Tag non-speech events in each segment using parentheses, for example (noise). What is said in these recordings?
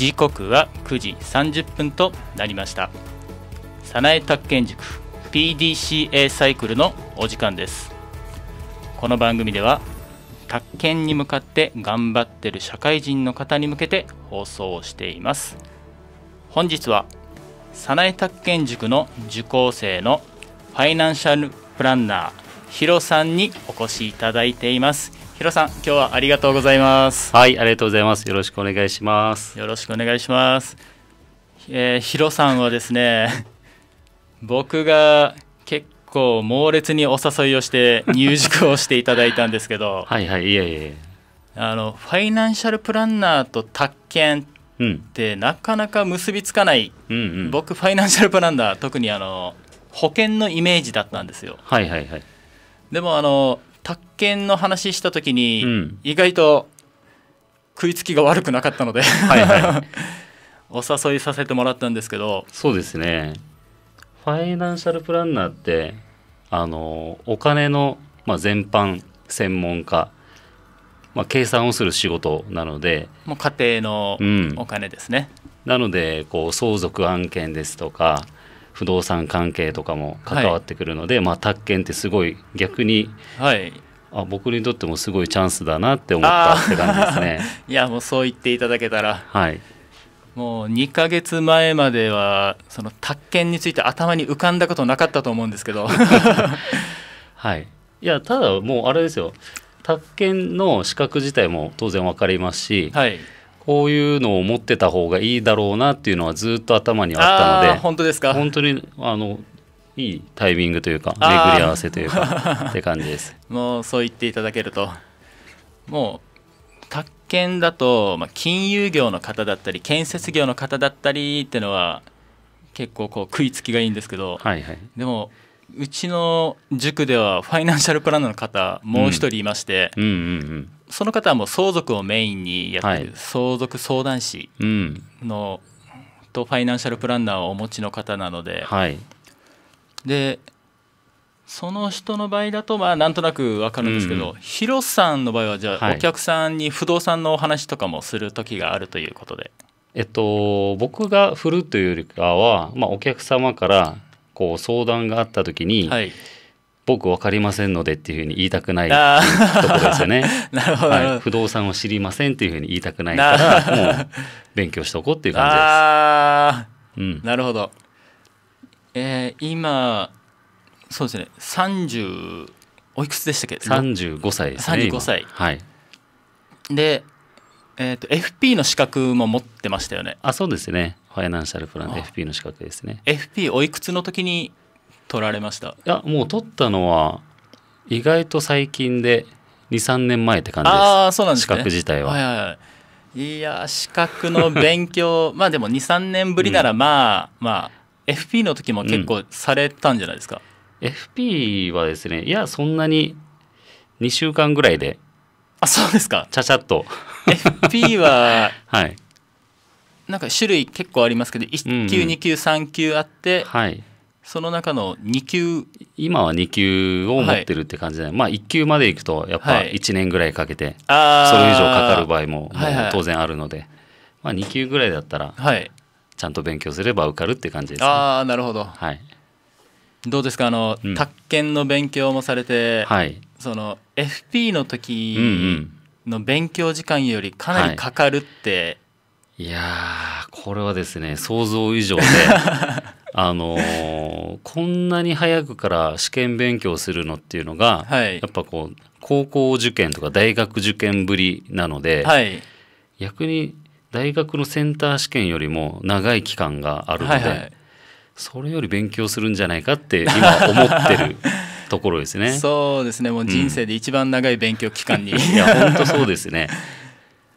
時刻は9時30分となりました早苗宅建塾 PDCA サイクルのお時間ですこの番組では宅建に向かって頑張ってる社会人の方に向けて放送をしています本日は早苗宅建塾の受講生のファイナンシャルプランナーヒロさんにお越しいただいていますヒロさん、今日はありがとうございます。はい、ありがとうございます。よろしくお願いします。よろしくお願いします。えー、ヒロさんはですね、(laughs) 僕が結構猛烈にお誘いをして入塾をしていただいたんですけど、(laughs) はいはい、いえいえ。あの、ファイナンシャルプランナーと宅建ってなかなか結びつかない、うんうんうん、僕ファイナンシャルプランナー特にあの保険のイメージだったんですよ。はいはいはい、でもあの宅建の話した時に、うん、意外と食いつきが悪くなかったのではい、(laughs) お誘いさせてもらったんですけどそうですねファイナンシャルプランナーってあのお金の、まあ、全般専門家、まあ、計算をする仕事なのでもう家庭のお金ですね、うん、なのでこう相続案件ですとか不動産関係とかも関わってくるので、はい、まあ、宅建ってすごい逆に、はい、あ僕にとってもすごいチャンスだなって思ったって感じですね。(laughs) いやもうそう言っていただけたら、はい、もう2か月前まではその宅建について頭に浮かんだことなかったと思うんですけど。(laughs) (laughs) はい、いやただもうあれですよ宅建の資格自体も当然分かりますし、はい、こういうのを持ってた方がいいだろうなっていうのはずっと頭にあったので本当ですか本当にあのいいタイミングというか巡り合わせというかって感じです (laughs) もうそう言っていただけるともう宅建だと、まあ、金融業の方だったり建設業の方だったりっていうのは結構こう食いつきがいいんですけど、はいはい、でもうちの塾ではファイナンシャルプランナーの方もう一人いまして、うん、うんうんうんその方はもう相続をメインにやってる相続相談師の、とファイナンシャルプランナーをお持ちの方なので、はい、でその人の場合だとまあなんとなく分かるんですけど、うん、ヒロさんの場合はじゃあお客さんに不動産のお話とかもする時があるということで、えっと、僕が振るというよりかは、まあ、お客様からこう相談があった時に、はい、僕分かりませんのでっていうふうに言いたくないところですよね。なるほど、はい、不動産を知りませんっていうふうに言いたくないからもう勉強しておこうっていう感じです。あうん、なるほど。えー、今そうですね三十おいくつでしたっけ三十五歳ですね35歳はいで、えーと、と FP の資格も持ってましたよねあそうですねファイナンシャルプラン FP の資格ですね FP おいくつの時に取られましたいやもう取ったのは意外と最近で23年前って感じですああそうなんです、ね、資格自体は。はいはいはいいや資格の勉強 (laughs) まあでも23年ぶりならまあ、うん、まあ FP の時も結構されたんじゃないですか、うん、FP はですねいやそんなに2週間ぐらいであそうですかちゃちゃっと FP は (laughs) はいなんか種類結構ありますけど1級、2級3級あって、はい、その中の2級今は2級を持ってるって感じで、はい、まあ1級までいくとやっぱ1年ぐらいかけて、それ以上かかる場合も当然あるので、はいはい、まあ、2級ぐらいだったら、ちゃんと勉強すれば受かるって感じです、ね、ああなるほど、はい、どうですかあの、うん、宅建の勉強もされて、はい、その FP の時の勉強時間よりかなりかかるって、はい、いやこれはですね想像以上で (laughs) あのー、こんなに早くから試験勉強するのっていうのが、はい、やっぱこう高校受験とか大学受験ぶりなので、はい、逆に大学のセンター試験よりも長い期間があるので、はいはい、それより勉強するんじゃないかって今思ってる。(laughs) ところですね。そうですね。もう人生で一番長い勉強期間に、うん、いや本当そうですね。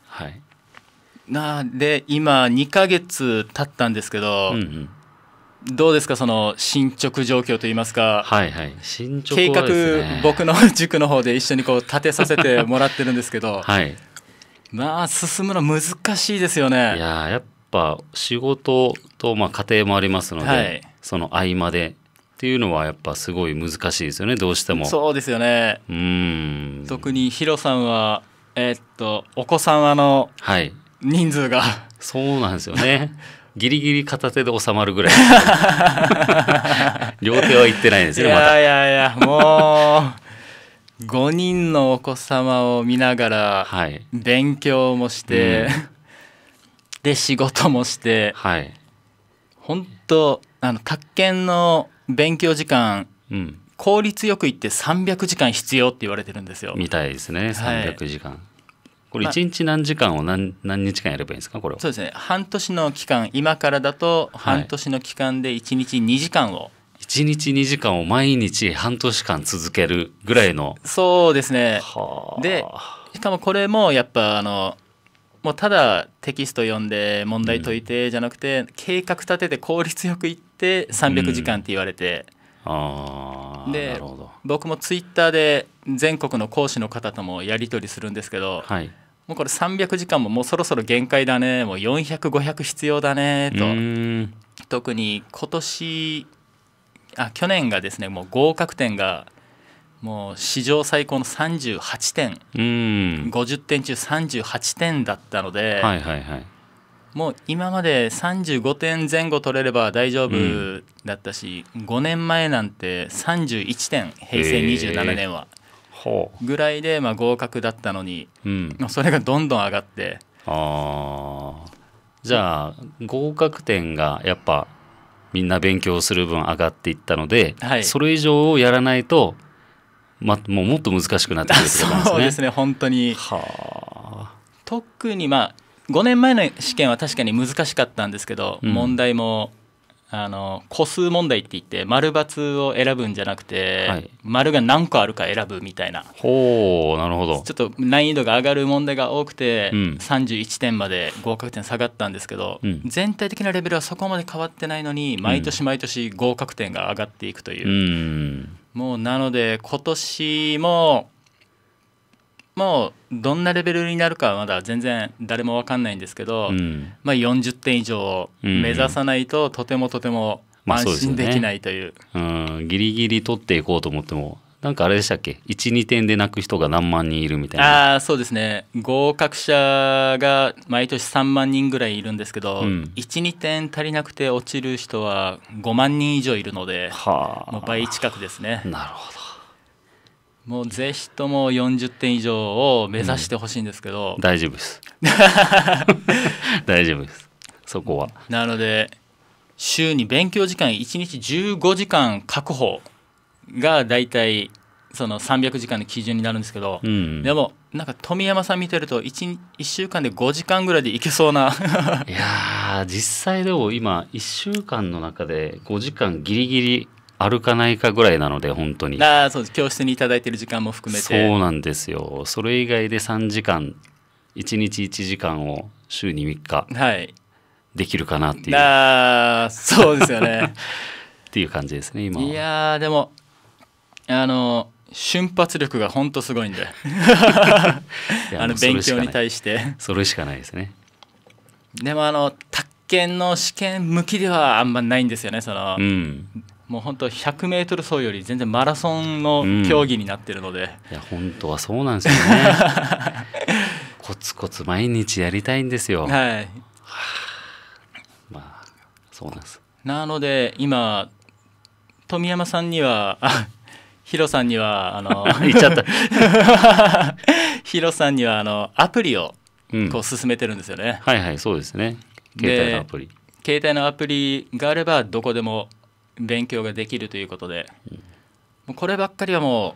はい。なで今2ヶ月経ったんですけど、うんうんどうですかその進捗状況といいますか、はいはい、進捗、ね、計画僕の塾の方で一緒にこう立てさせてもらってるんですけど、(laughs) はい、まあ進むの難しいですよね。いややっぱ仕事とまあ家庭もありますので、はい、その合間でっていうのはやっぱすごい難しいですよねどうしても。そうですよねうん特にヒロさんは、えー、っとお子さんあの、はい、人数がそうなんですよね。(laughs) ギリギリ片手で収まるぐらい (laughs) 両手はいってないですね、ま、いやいやいやもう5人のお子様を見ながら勉強もして、はいうん、で仕事もして、はい、本当あの宅建の勉強時間、うん、効率よくいって300時間必要って言われてるんですよ。みたいですね300時間。はいこれ1日何時間を何,、何日間やればいいんですかこれそうですね半年の期間今からだと半年の期間で1日2時間を、はい、1日2時間を毎日半年間続けるぐらいのそうですねでしかもこれもやっぱあのもうただテキスト読んで問題解いてじゃなくて、うん、計画立てて効率よくいって300時間って言われて、うん、あで僕もツイッターで全国の講師の方ともやり取りするんですけど、はい、もうこれ300時間ももうそろそろ限界だねもう400500必要だねと特に今年あ去年がですねもう合格点がもう史上最高の38点50点中38点だったので、はいはいはい、もう今まで35点前後取れれば大丈夫だったし、5年前なんて31点平成27年は。えーぐらいで、まあ、合格だったのに、うん、それがどんどん上がってあじゃあ合格点がやっぱみんな勉強する分上がっていったので、はい、それ以上をやらないと、ま、もうもっと難しくなってくるってことですね。そうですね本当には特にまあ5年前の試験は確かに難しかったんですけど、うん、問題もあの個数問題って言って丸×を選ぶんじゃなくて、はい、丸が何個あるか選ぶみたいなほうなるほどちょっと難易度が上がる問題が多くて、うん、31点まで合格点下がったんですけど、うん、全体的なレベルはそこまで変わってないのに毎年毎年合格点が上がっていくという、うん、もうなので今年ももうどんなレベルになるかはまだ全然誰も分かんないんですけど、うん、まあ、40点以上を目指さないととてもとても安心できないというまあうね、うんギリギリ取っていこうと思ってもなんかあれでしたっけ12点で泣く人が何万人いるみたいなあそうですね合格者が毎年3万人ぐらいいるんですけど、うん、12点足りなくて落ちる人は5万人以上いるのではもう倍近くですねなるほどもうぜひとも40点以上を目指してほしいんですけど、うん、大丈夫です (laughs) 大丈夫ですそこはなので週に勉強時間1日15時間確保が大体その300時間の基準になるんですけど、うん、でもなんか富山さん見てると 1, 1週間で5時間ぐらいでいけそうないや実際でも今1週間の中で5時間ギリギリるかないかぐらいなので本当にああそうです教室に頂いてる時間も含めてそうなんですよそれ以外で3時間1日1時間を週に3日はいできるかなっていうああそうですよね (laughs) っていう感じですね今いやでもあの瞬発力が本当すごいんで (laughs) あの勉強に対してそれしかないですねでもあの宅建の試験向きではあんまないんですよねその、うん、もう本当 100m 走より全然マラソンの競技になってるので、うん、いや本当はそうなんですよね (laughs) コツコツ毎日やりたいんですよはい、(sighs) まあそうなんですなので今富山さんにはあヒロさんにはあの (laughs) 言っちゃった (laughs) ヒロさんにはあのアプリをこう進めてるんですよね、うん、はいはいそうですね携帯のアプリ携帯のアプリがあればどこでも勉強ができるということで、うん、こればっかりはもう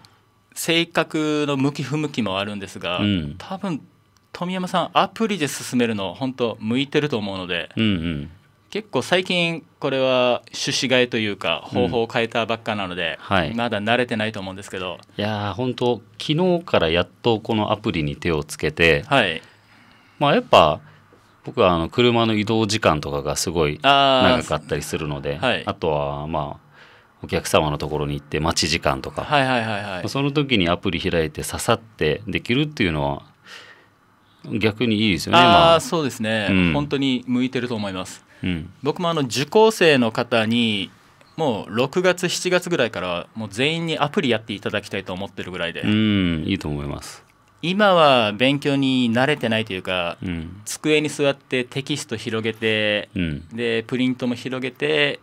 性格の向き不向きもあるんですが、うん、多分富山さんアプリで進めるの本当向いてると思うので、うんうん、結構最近これは趣旨替えというか方法を変えたばっかなので、うんはい、まだ慣れてないと思うんですけどいや本当昨日からやっとこのアプリに手をつけて、はいまあ、やっぱ僕はあの車の移動時間とかがすごい長かったりするので、はい、あとはまあお客様のところに行って待ち時間とか、はいはいはいはい、その時にアプリ開いて刺さってできるっていうのは逆にいいですよね。あ、まあ、そうですね、うん、本当に向いてると思います。うん、僕もあの受講生の方にもう6月7月ぐらいからもう全員にアプリやっていただきたいと思ってるぐらいでうんいいと思います今は勉強に慣れてないというか、うん、机に座ってテキスト広げて、うん、でプリントも広げて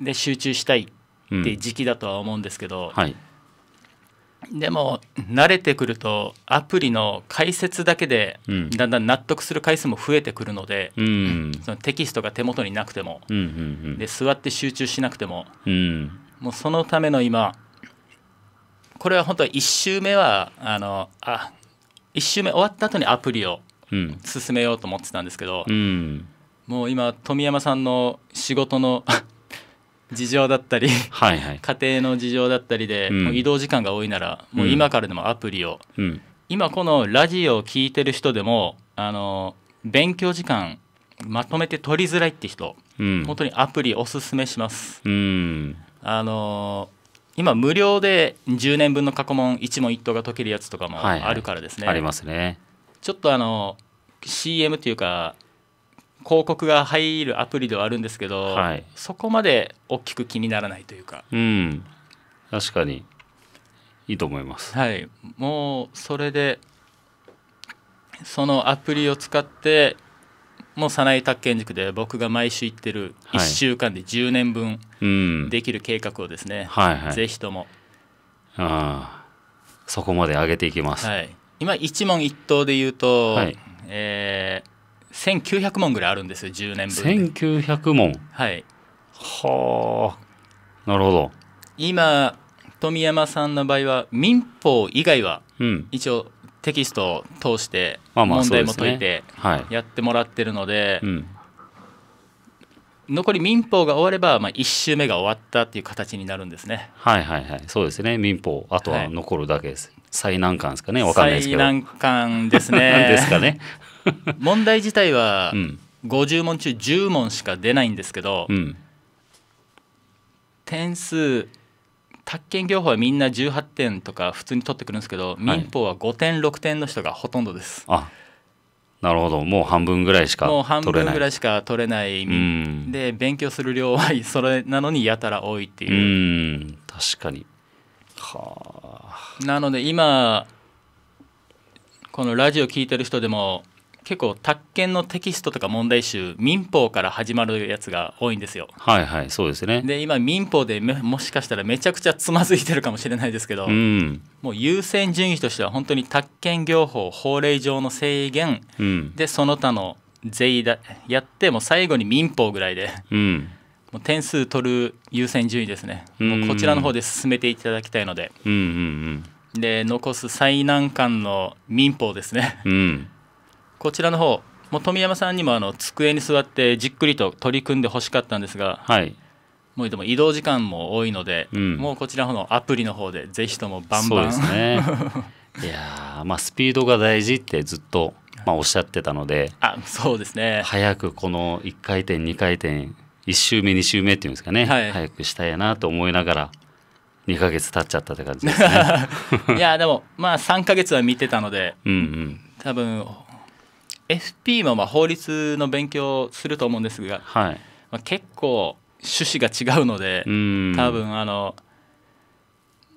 で集中したいって時期だとは思うんですけど、はい、でも慣れてくるとアプリの解説だけでだんだん納得する回数も増えてくるので、うん、そのテキストが手元になくても、うんうんうん、で座って集中しなくても、うん、もうそのための今これは本当は1周目はあのあ1周目終わった後にアプリを進めようと思ってたんですけど、うん、もう今富山さんの仕事の (laughs) 事情だったりはい、家庭の事情だったりで、うん、もう移動時間が多いならもう今からでもアプリを、うん、今このラジオを聴いてる人でもあの勉強時間まとめて取りづらいって人、うん、本当にアプリおすすめします。あの今無料で10年分の過去問一問一答が解けるやつとかもあるからですね、はいはい、ありますねちょっとあの CM というか広告が入るアプリではあるんですけど、はい、そこまで大きく気にならないというかうん確かにいいと思いますはいもうそれでそのアプリを使ってもう早苗宅建塾で僕が毎週行ってる1週間で10年分できる計画をですね、はいはいはい、ぜひともあそこまで上げていきます、はい、今一問一答で言うと、はい、えー、1900問ぐらいあるんですよ10年分1900問はいはあなるほど今富山さんの場合は民法以外は一応テキストを通して問題も解いてやってもらってるので、残り民法が終われば、まあ、1周目が終わったっていう形になるんですね。はいはいはい、そうですね、民法、あとは残るだけです。はい、最難関ですかね、わかんないですけど。最難関ですね。(laughs) ですかね。(laughs) 問題自体は、50問中10問しか出ないんですけど、うん、点数宅建業法はみんな18点とか普通に取ってくるんですけど、民法は5点6点の人がほとんどです。あなるほどもう半分ぐらいしかもう半分ぐらいしか取れないで勉強する量はそれなのにやたら多いっていううん確かにはあなので今このラジオ聞いてる人でも結構宅建のテキストとか問題集民法から始まるやつが多いんですよはいはいそうですねで今民法でもしかしたらめちゃくちゃつまずいてるかもしれないですけど、うん、もう優先順位としては本当に宅建業法法令上の制限、うん、でその他の税だやっても最後に民法ぐらいで、うん、もう点数取る優先順位ですね、うん、もうこちらの方で進めていただきたいので、うんうんうん、で残す最難関の民法ですね、うんこちらの方もう富山さんにもあの机に座ってじっくりと取り組んでほしかったんですが、はい、もうでも移動時間も多いので、うん、もうこちらのアプリの方でぜひともバンバンそうですね (laughs) いやまあスピードが大事ってずっと、まあ、おっしゃってたのであそうですね早くこの1回転2回転1周目2周目っていうんですかね、はい、早くしたいなと思いながら2か月経っちゃったって感じですね (laughs) いやでもまあ3か月は見てたので、うんうん、多分 f p もまあ法律の勉強すると思うんですが、はい、まあ、結構趣旨が違うので多分あの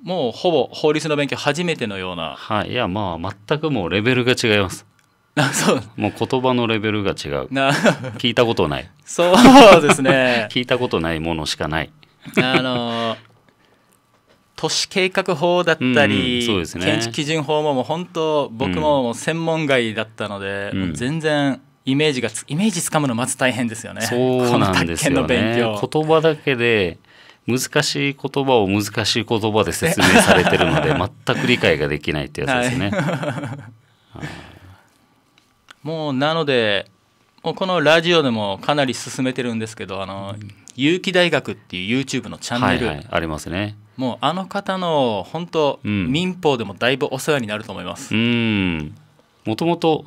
もうほぼ法律の勉強初めてのようなはいいやまあ全くもうレベルが違いますそうもう言葉のレベルが違う聞いたことないそうですね (laughs) 聞いたことないものしかないあのー都市計画法だったり、うんね、建築基準法ももう本当僕も専門外だったので、うん、全然イメージがイメージつかむのまず大変ですよね。そうなんですよね。言葉だけで難しい言葉を難しい言葉で説明されてるので (laughs) 全く理解ができないってやつですね。はい、(laughs) もうなのでもうこのラジオでもかなり進めてるんですけどあの、有機大学っていう YouTube のチャンネル、はいはい、ありますねもうあの方の本当、うん、民法でもだいぶお世話になると思いますもともと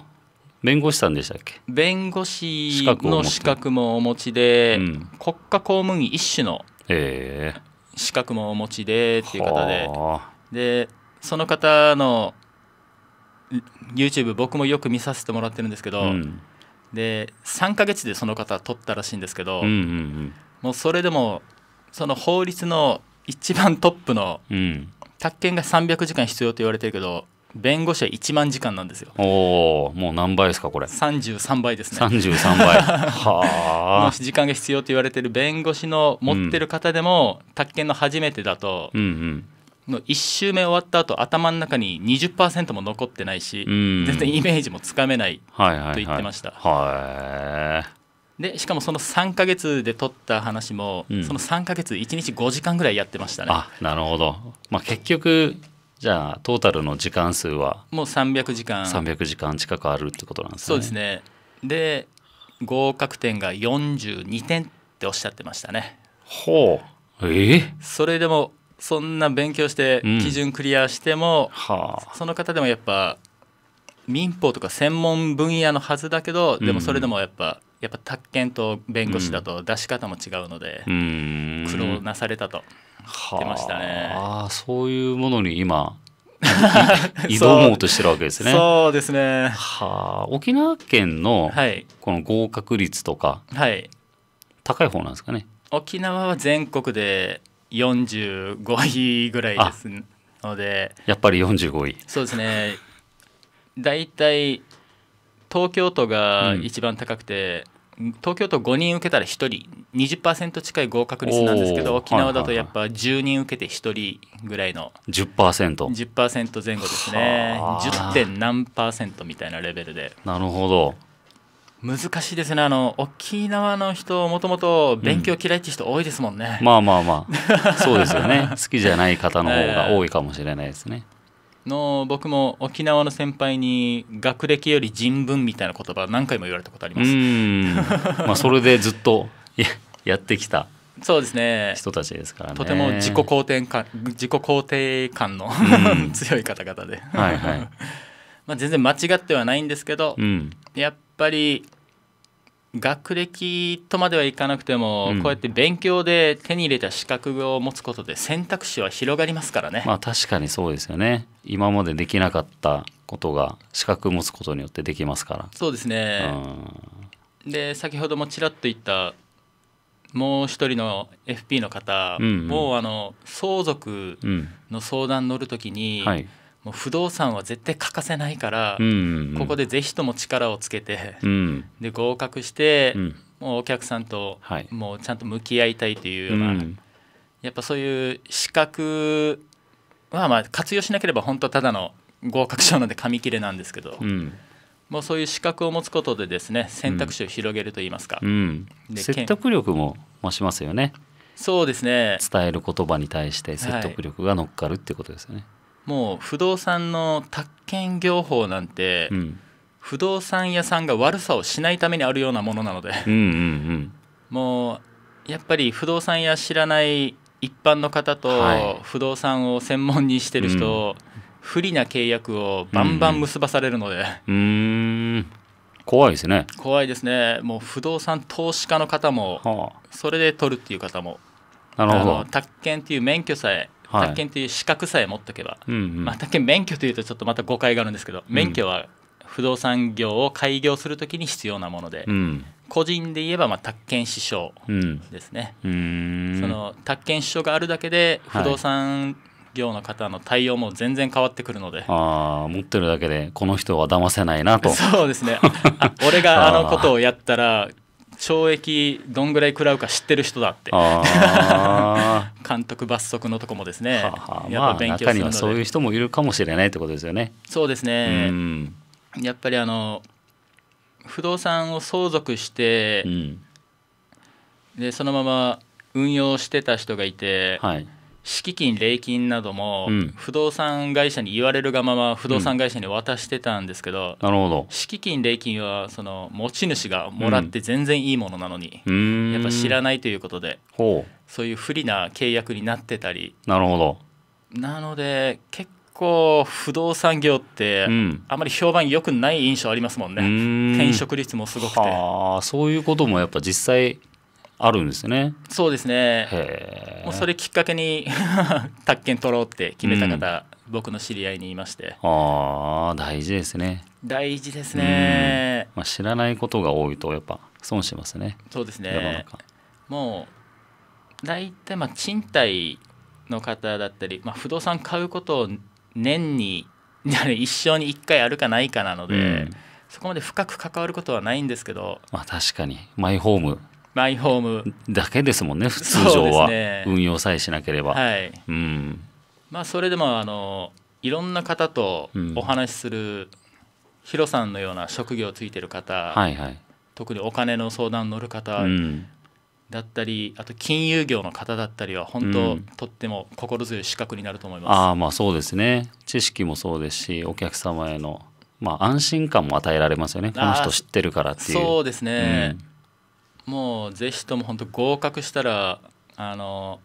弁護士さんでしたっけ弁護士の資格もお持ちで、うん、国家公務員一種の資格もお持ちでっていう方で、でその方の YouTube 僕もよく見させてもらってるんですけど、うん、で3か月でその方取ったらしいんですけど、うんうんうん、もうそれでもその法律の一番トップの、うん、宅建が300時間必要と言われてるけど弁護士は1万時間なんですよおおもう何倍ですかこれ33倍ですね33倍 (laughs) はあ時間が必要と言われてる弁護士の持ってる方でも、うん、宅建の初めてだと、うんうんの1周目終わった後頭の中に20%も残ってないし、全然イメージもつかめないと言ってました。はいはい、はいでしかもその3か月で取った話も、うん、その3か月1日5時間ぐらいやってましたねあなるほど、まあ、結局じゃあトータルの時間数はもう300時間300時間近くあるってことなんですねそうですねで合格点が42点っておっしゃってましたねほうええー、それでもそんな勉強して基準クリアしても、うんはあ、その方でもやっぱ民法とか専門分野のはずだけどでもそれでもやっぱやっぱ宅建と弁護士だと出し方も違うので、苦労なされたと言ましたね。あそういうものに今 (laughs) 挑もうとしてるわけですね。そうですね。はあ、沖縄県のこの合格率とか、はい、高い方なんですかね。沖縄は全国で45位ぐらいですので、やっぱり45位。そうですね。大体東京都が一番高くて、うん、東京都5人受けたら1人20%近い合格率なんですけど沖縄だとやっぱ10人受けて1人ぐらいの 10%10% 10%前後ですね 10. 点何パーセントみたいなレベルでなるほど難しいですねあの沖縄の人もともと勉強嫌いって人多いですもんね、うん、まあまあまあそうですよね好きじゃない方の方が多いかもしれないですね、え (laughs) ーの僕も沖縄の先輩に学歴より人文みたいな言葉何回も言われたことあります。まあそれでずっとやってきた。そうですね。人たちですから、ね、とても自己肯定感自己肯定感の (laughs) 強い方々ではい、はい。まあ全然間違ってはないんですけど、うん、やっぱり学歴とまではいかなくても、うん、こうやって勉強で手に入れた資格を持つことで選択肢は広がりますからね。まあ確かにそうですよね。今までできなかったことが資格持つことによってできますから。そうですね。で先ほどもちらっと言ったもう一人の FP の方も、うんうん、あの相続の相談乗るときに、うんはい、もう不動産は絶対欠かせないから、うんうんうん、ここでぜひとも力をつけて、うん、で合格して、うん、もうお客さんと、はい、もうちゃんと向き合いたいというような、うん、やっぱそういう資格はまあ活用しなければ本当ただの合格証なので紙切れなんですけど。もうそういう資格を持つことでですね選択肢を広げるといいますか、説得力も増しますよねそうですね伝える言葉に対して説得力が乗っかるってことですよね、はいもう不動産の宅建業法なんて、うん、不動産屋さんが悪さをしないためにあるようなものなので、うんうんうん、もうやっぱり不動産屋知らない一般の方と不動産を専門にしてる人、はい、不利な契約をバンバン結ばされるので、うん、怖いですね怖いですねもう不動産投資家の方も、はあ、それで取るっていう方もなるほど宅建っていう免許さえ宅建という資格さえ持っおけば、うんうん、まあ、宅建免許というとちょっとまた誤解があるんですけど免許は不動産業を開業するときに必要なもので、うん、個人で言えばまあ宅建師匠ですね、うん、その宅建師匠があるだけで不動産業の方の対応も全然変わってくるので、はい、ああ持ってるだけでこの人は騙せないなとそうですね俺があのことをやったら懲役どんぐらい食らうか知ってる人だって (laughs) 監督罰則のとこもですね、はあ、やっぱ勉強するそういう人もいるかもしれないってことですよねそうですね、やっぱりあの不動産を相続して、うん、でそのまま運用してた人がいて、はい、敷金礼金なども不動産会社に言われるがまま不動産会社に渡してたんですけど,、なるほど敷金礼金はその持ち主がもらって全然いいものなのに、やっぱ知らないということでそういう不利な契約になってたりなるほどなので結構不動産業ってあまり評判良くない印象ありますもんね、転職率もすごくてあそういうこともやっぱ実際あるんですね。そうですね。もうそれきっかけに (laughs) 宅建取ろうって決めた方、うん、僕の知り合いにいまして。ああ、大事ですね。大事ですね。まあ知らないことが多いとやっぱ損しますね。そうですね。もう大体まあ賃貸の方だったり、まあ不動産買うことを年に (laughs) 一生に1回あるかないかなので、うん、そこまで深く関わることはないんですけど。まあ確かにマイホームマイホームだけですもんね普通常は、ね、運用さえしなければはい、うん、まあそれでもあのいろんな方とお話しする、うん、ヒロさんのような職業をついてる方、はいはい、特にお金の相談乗る方、うん、だったりあと金融業の方だったりは本当、うん、とっても心強い資格になると思いますああまあそうですね知識もそうですしお客様へのまあ安心感も与えられますよねこの人知ってるからっていうそうですね、うんもうぜひとも本当合格したらあの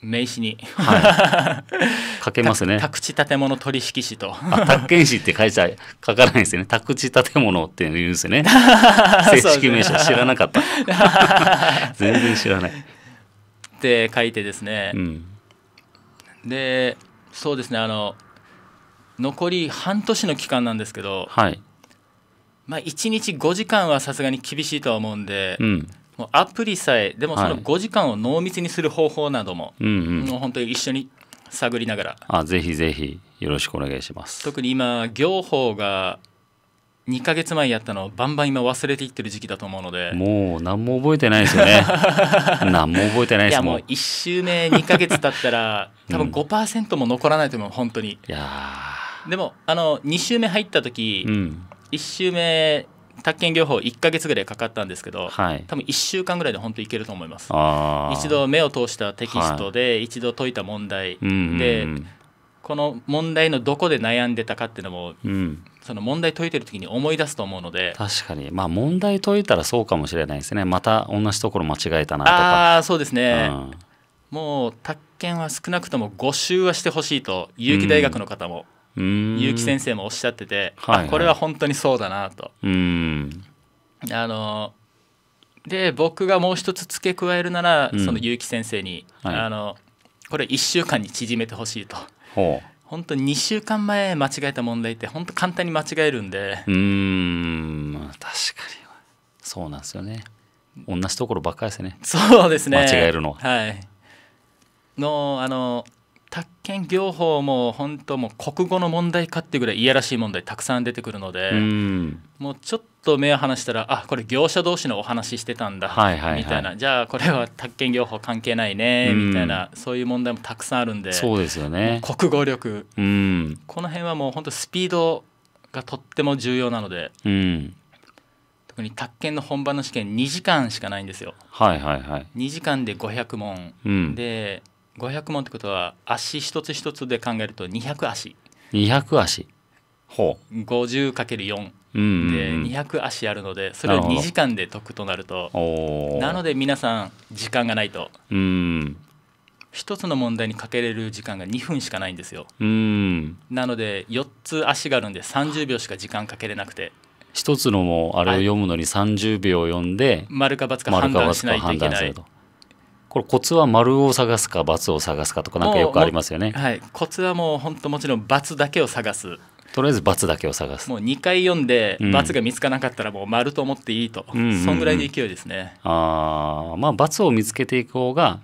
名刺に、はい、かけますね宅地建物取引士と宅建士って書いちゃ書かないですよね宅地建物って言うんですよね (laughs) 正式名称知らなかった (laughs) 全然知らないって書いてですね、うん、でそうですねあの残り半年の期間なんですけど、はい、まあ、1日5時間はさすがに厳しいとは思うんで、うん、もうアプリさえでもその5時間を濃密にする方法などもはい、もう本当に一緒に探りながらあぜひぜひよろしくお願いします特に今業法が2か月前やったのをバンバン今忘れていってる時期だと思うのでもう何も覚えてないですよね (laughs) 何も覚えてないですいやもう1週目2か月経ったら (laughs) うん、多分5%も残らないと思う本当にいやでもあの2週目入った時、うん1周目宅建業法1か月ぐらいかかったんですけど、はい、多分1週間ぐらいで本当いけると思います一度目を通したテキストで、一度解いた問題で、うんうん、この問題のどこで悩んでたかっていうのも、うん、その問題解いてる時に思い出すと思うので確かにまあ問題解いたらそうかもしれないですねまた同じところ間違えたなとかああそうですね、うん、もう宅建は少なくとも5周はしてほしいと有機大学の方も、うん結城先生もおっしゃってて、はいはい、これは本当にそうだなと。あので僕がもう一つ付け加えるなら、うん、その結城先生に、はい、あのこれ1週間に縮めてほしいと。ほう本当に2週間前間違えた問題って本当簡単に間違えるんでうんまあ確かにそうなんですよね同じところばっかりですねそうですね間違えるのはいのあの見業法も本当もう国語の問題かっていうぐらいいやらしい問題たくさん出てくるので、うもうちょっと目を離したらあこれ業者同士のお話してたんだ、はいはいはい、みたいなじゃあこれは宅建業法関係ないね、みたいなそういう問題もたくさんあるんでそうですよね国語力、うん、この辺はもう本当スピードがとっても重要なので、うん、特に宅建の本番の試験2時間しかないんですよ。はいはいはい、2時間で500問、で、うん500問ってことは足一つ一つで考えると200足200足ほう 50×4 で200足あるのでそれを2時間で解くとなるとなので皆さん時間がないと一つの問題にかけれる時間が2分しかないんですよなので4つ足があるんで30秒しか時間かけれなくて一つのもあれを読むのに30秒読んで、丸か×か判断しないといけないと。これコツは丸を探すか×を探すかとかなんかよくありますよね。はい、コツはもう本当もちろん×だけを探す。とりあえず×だけを探すもう2回読んで×が見つからなかったらもう丸と思っていいと、うん、そんぐらいの勢いですね。うんうんうん、ああまあ×を見つけていく方が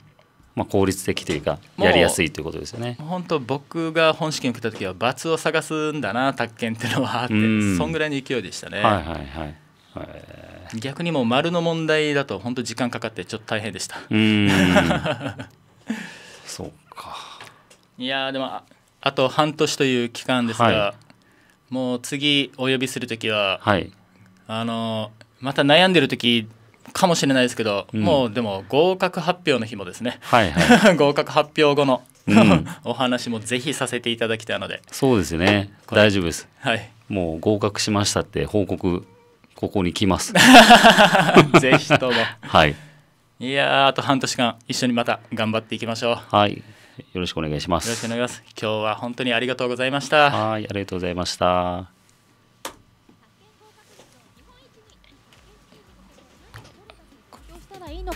まあ、効率的というかやりやすいということですよね。本当僕が本試験を受けた時は×を探すんだな宅建っていうのはってそんぐらいの勢いでしたね。はいはいはい、えー逆にもう丸の問題だと本当時間かかってちょっと大変でした (laughs) そうかいやでもあと半年という期間ですが、はい、もう次お呼びする時は、はい、あのまた悩んでる時かもしれないですけど、うん、もうでも合格発表の日もですね、はいはい、(laughs) 合格発表後のうん、(laughs) お話もぜひさせていただきたいのでそうですね大丈夫です、はい、もう合格しましたって報告ここに来ます。(laughs) ぜひとも。はい。いやあと半年間一緒にまた頑張っていきましょう。はい。よろしくお願いします。よろしくお願いします。今日は本当にありがとうございました。はい、ありがとうございました。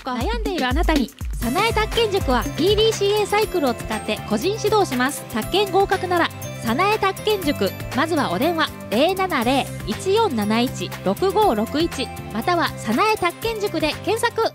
悩んでいるあなたに早苗宅建塾は PDCA サイクルを使って個人指導します宅建合格なら早苗宅建塾まずはお電話零七零一四七一六五六一または早苗宅建塾で検索